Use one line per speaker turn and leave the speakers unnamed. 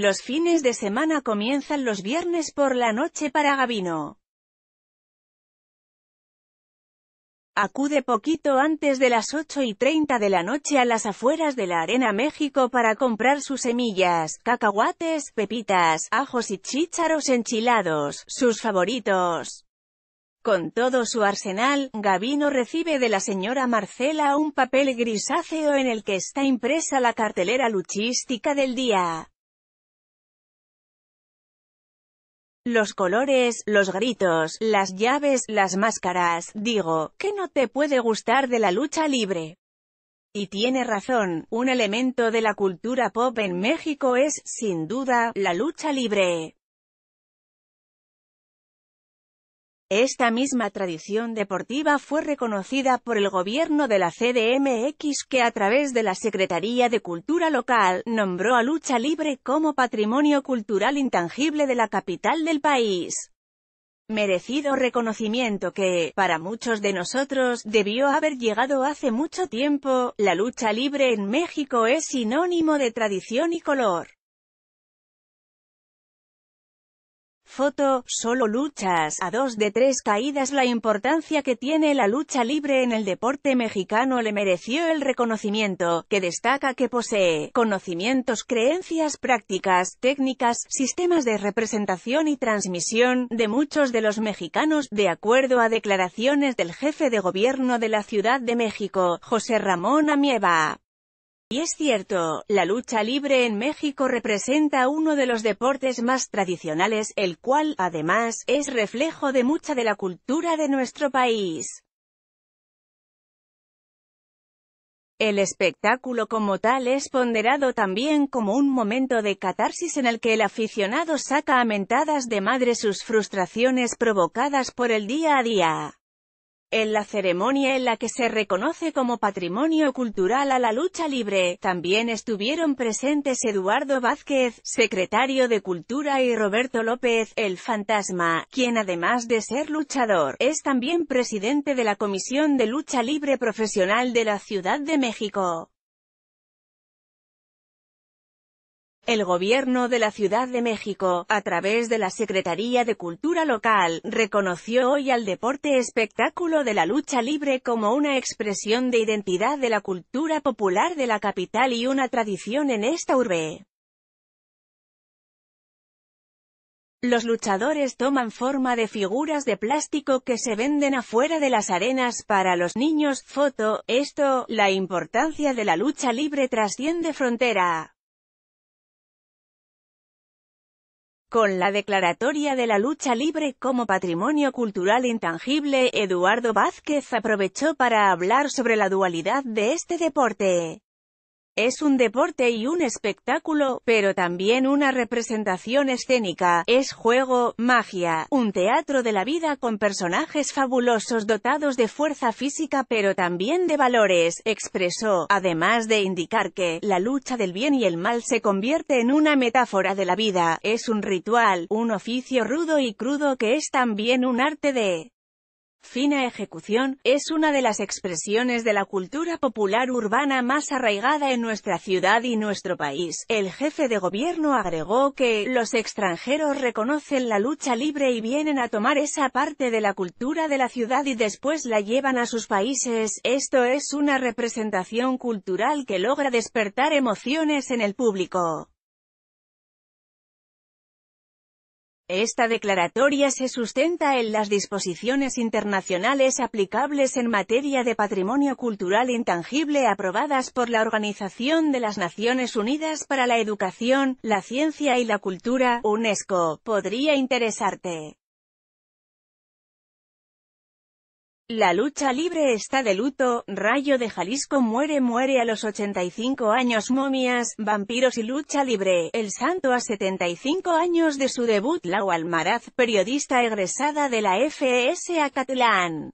Los fines de semana comienzan los viernes por la noche para Gavino. Acude poquito antes de las 8 y 30 de la noche a las afueras de la Arena México para comprar sus semillas, cacahuates, pepitas, ajos y chícharos enchilados, sus favoritos. Con todo su arsenal, Gavino recibe de la señora Marcela un papel grisáceo en el que está impresa la cartelera luchística del día. Los colores, los gritos, las llaves, las máscaras, digo, ¿qué no te puede gustar de la lucha libre? Y tiene razón, un elemento de la cultura pop en México es, sin duda, la lucha libre. Esta misma tradición deportiva fue reconocida por el gobierno de la CDMX que a través de la Secretaría de Cultura Local, nombró a Lucha Libre como Patrimonio Cultural Intangible de la capital del país. Merecido reconocimiento que, para muchos de nosotros, debió haber llegado hace mucho tiempo, la lucha libre en México es sinónimo de tradición y color. Foto, solo luchas, a dos de tres caídas La importancia que tiene la lucha libre en el deporte mexicano le mereció el reconocimiento, que destaca que posee conocimientos, creencias, prácticas, técnicas, sistemas de representación y transmisión, de muchos de los mexicanos, de acuerdo a declaraciones del jefe de gobierno de la Ciudad de México, José Ramón Amieva. Y es cierto, la lucha libre en México representa uno de los deportes más tradicionales, el cual, además, es reflejo de mucha de la cultura de nuestro país. El espectáculo como tal es ponderado también como un momento de catarsis en el que el aficionado saca a mentadas de madre sus frustraciones provocadas por el día a día. En la ceremonia en la que se reconoce como patrimonio cultural a la lucha libre, también estuvieron presentes Eduardo Vázquez, secretario de Cultura y Roberto López, el fantasma, quien además de ser luchador, es también presidente de la Comisión de Lucha Libre Profesional de la Ciudad de México. El gobierno de la Ciudad de México, a través de la Secretaría de Cultura Local, reconoció hoy al deporte espectáculo de la lucha libre como una expresión de identidad de la cultura popular de la capital y una tradición en esta urbe. Los luchadores toman forma de figuras de plástico que se venden afuera de las arenas para los niños. Foto, esto, la importancia de la lucha libre trasciende frontera. Con la declaratoria de la lucha libre como patrimonio cultural intangible, Eduardo Vázquez aprovechó para hablar sobre la dualidad de este deporte. Es un deporte y un espectáculo, pero también una representación escénica, es juego, magia, un teatro de la vida con personajes fabulosos dotados de fuerza física pero también de valores, expresó, además de indicar que, la lucha del bien y el mal se convierte en una metáfora de la vida, es un ritual, un oficio rudo y crudo que es también un arte de Fina e ejecución, es una de las expresiones de la cultura popular urbana más arraigada en nuestra ciudad y nuestro país. El jefe de gobierno agregó que, los extranjeros reconocen la lucha libre y vienen a tomar esa parte de la cultura de la ciudad y después la llevan a sus países. Esto es una representación cultural que logra despertar emociones en el público. Esta declaratoria se sustenta en las disposiciones internacionales aplicables en materia de patrimonio cultural intangible aprobadas por la Organización de las Naciones Unidas para la Educación, la Ciencia y la Cultura, UNESCO. Podría interesarte. La lucha libre está de luto, Rayo de Jalisco muere muere a los 85 años momias, vampiros y lucha libre, el santo a 75 años de su debut Lau Almaraz, periodista egresada de la FS e Acatlán.